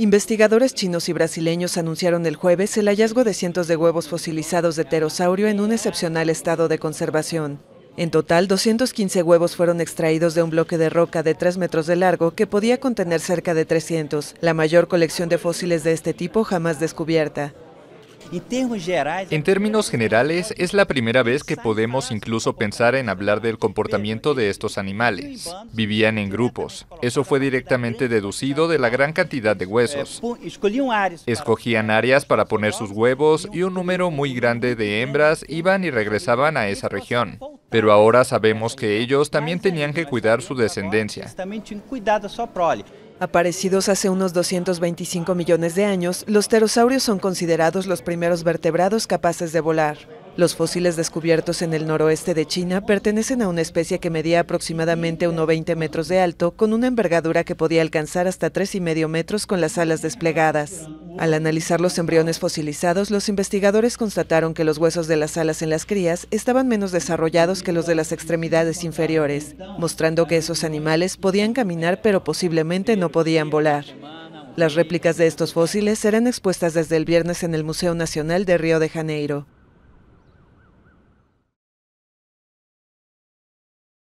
Investigadores chinos y brasileños anunciaron el jueves el hallazgo de cientos de huevos fosilizados de pterosaurio en un excepcional estado de conservación. En total, 215 huevos fueron extraídos de un bloque de roca de 3 metros de largo que podía contener cerca de 300, la mayor colección de fósiles de este tipo jamás descubierta. En términos generales, es la primera vez que podemos incluso pensar en hablar del comportamiento de estos animales. Vivían en grupos. Eso fue directamente deducido de la gran cantidad de eh, huesos. Escogían áreas para poner sus huevos y un número muy grande de hembras iban y regresaban a esa región. Pero ahora sabemos que ellos también tenían que cuidar su descendencia. Aparecidos hace unos 225 millones de años, los pterosaurios son considerados los primeros vertebrados capaces de volar. Los fósiles descubiertos en el noroeste de China pertenecen a una especie que medía aproximadamente 1,20 metros de alto, con una envergadura que podía alcanzar hasta 3,5 metros con las alas desplegadas. Al analizar los embriones fosilizados, los investigadores constataron que los huesos de las alas en las crías estaban menos desarrollados que los de las extremidades inferiores, mostrando que esos animales podían caminar pero posiblemente no podían volar. Las réplicas de estos fósiles serán expuestas desde el viernes en el Museo Nacional de Río de Janeiro.